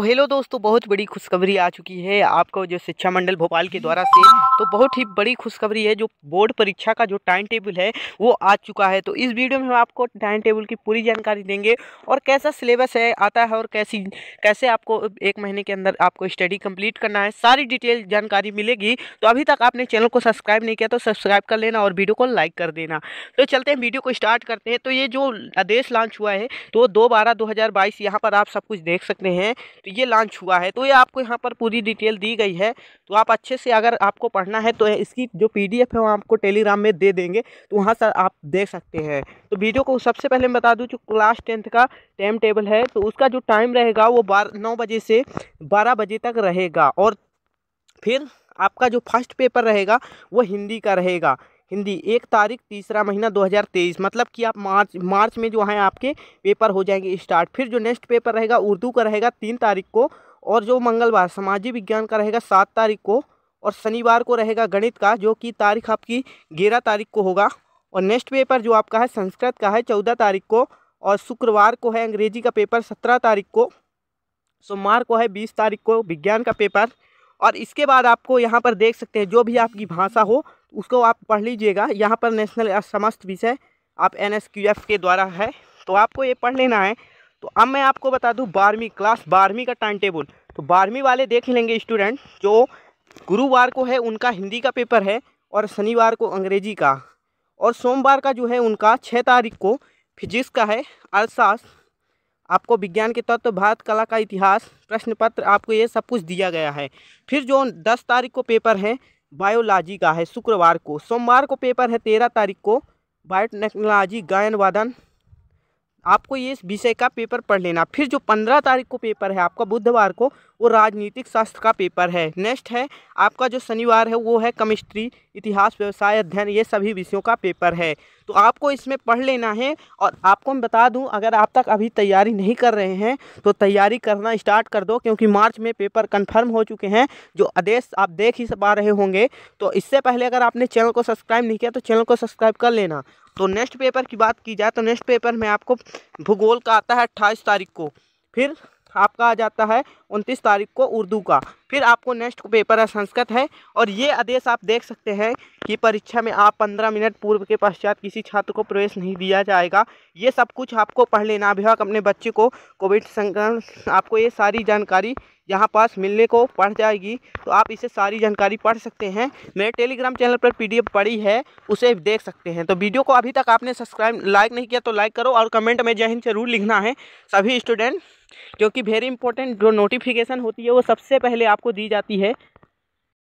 तो हेलो दोस्तों बहुत बड़ी खुशखबरी आ चुकी है आपको जो शिक्षा मंडल भोपाल के द्वारा से तो बहुत ही बड़ी खुशखबरी है जो बोर्ड परीक्षा का जो टाइम टेबल है वो आ चुका है तो इस वीडियो में हम आपको टाइम टेबल की पूरी जानकारी देंगे और कैसा सिलेबस है आता है और कैसी कैसे आपको एक महीने के अंदर आपको स्टडी कम्प्लीट करना है सारी डिटेल जानकारी मिलेगी तो अभी तक आपने चैनल को सब्सक्राइब नहीं किया तो सब्सक्राइब कर लेना और वीडियो को लाइक कर देना तो चलते हैं वीडियो को स्टार्ट करते हैं तो ये जो आदेश लॉन्च हुआ है तो दो बारह दो हज़ार पर आप सब कुछ देख सकते हैं तो ये लॉन्च हुआ है तो ये आपको यहाँ पर पूरी डिटेल दी गई है तो आप अच्छे से अगर आपको पढ़ना है तो इसकी जो पीडीएफ है वो आपको टेलीग्राम में दे देंगे तो वहाँ सर आप देख सकते हैं तो वीडियो को सबसे पहले मैं बता दूँ जो क्लास टेंथ का टाइम टेबल है तो उसका जो टाइम रहेगा वो बारह नौ बजे से बारह बजे तक रहेगा और फिर आपका जो फर्स्ट पेपर रहेगा वो हिंदी का रहेगा हिंदी एक तारीख तीसरा महीना 2023 मतलब कि आप मार्च मार्च में जो है आपके पेपर हो जाएंगे स्टार्ट फिर जो नेक्स्ट पेपर रहेगा उर्दू का रहेगा तीन तारीख को और जो मंगलवार समाजी विज्ञान का रहेगा सात तारीख को और शनिवार को रहेगा गणित का जो कि तारीख आपकी ग्यारह तारीख को होगा और नेक्स्ट पेपर जो आपका है संस्कृत का है चौदह तारीख को और शुक्रवार को है अंग्रेजी का पेपर सत्रह तारीख को सोमवार को है बीस तारीख को विज्ञान का पेपर और इसके बाद आपको यहाँ पर देख सकते हैं जो भी आपकी भाषा हो उसको आप पढ़ लीजिएगा यहाँ पर नेशनल समस्त विषय आप एन के द्वारा है तो आपको ये पढ़ लेना है तो अब मैं आपको बता दूँ बारहवीं क्लास बारहवीं का टाइम टेबल तो बारहवीं वाले देख लेंगे स्टूडेंट जो गुरुवार को है उनका हिंदी का पेपर है और शनिवार को अंग्रेजी का और सोमवार का जो है उनका छः तारीख को फिजिक्स का है अर्थशास्त्र आपको विज्ञान के तत्व भारत कला का इतिहास प्रश्न पत्र आपको ये सब कुछ दिया गया है फिर जो दस तारीख को पेपर है बायोलॉजी का है शुक्रवार को सोमवार को पेपर है तेरह तारीख को बायोटेक्नोलॉजी गायन वादन आपको ये इस विषय का पेपर पढ़ लेना फिर जो पंद्रह तारीख को पेपर है आपका बुधवार को वो राजनीतिक शास्त्र का पेपर है नेक्स्ट है आपका जो शनिवार है वो है केमिस्ट्री इतिहास व्यवसाय अध्ययन ये सभी विषयों का पेपर है तो आपको इसमें पढ़ लेना है और आपको मैं बता दूं अगर आप तक अभी तैयारी नहीं कर रहे हैं तो तैयारी करना स्टार्ट कर दो क्योंकि मार्च में पेपर कन्फर्म हो चुके हैं जो आदेश आप देख ही पा रहे होंगे तो इससे पहले अगर आपने चैनल को सब्सक्राइब नहीं किया तो चैनल को सब्सक्राइब कर लेना तो नेक्स्ट पेपर की बात की जाए तो नेक्स्ट पेपर में आपको भूगोल का आता है अट्ठाईस तारीख को फिर आपका आ जाता है उनतीस तारीख को उर्दू का फिर आपको नेक्स्ट पेपर है संस्कृत है और ये आदेश आप देख सकते हैं कि परीक्षा में आप पंद्रह मिनट पूर्व के पश्चात किसी छात्र को प्रवेश नहीं दिया जाएगा ये सब कुछ आपको पढ़ लेना अभिभावक अपने बच्चे को कोविड संक्रमण आपको ये सारी जानकारी यहाँ पास मिलने को पढ़ जाएगी तो आप इसे सारी जानकारी पढ़ सकते हैं मेरे टेलीग्राम चैनल पर पीडीएफ पड़ी है उसे देख सकते हैं तो वीडियो को अभी तक आपने सब्सक्राइब लाइक नहीं किया तो लाइक करो और कमेंट में जहन जरूर लिखना है सभी स्टूडेंट क्योंकि वेरी इंपॉर्टेंट जो नोटिफिकेशन होती है वो सबसे पहले आप आपको दी जाती है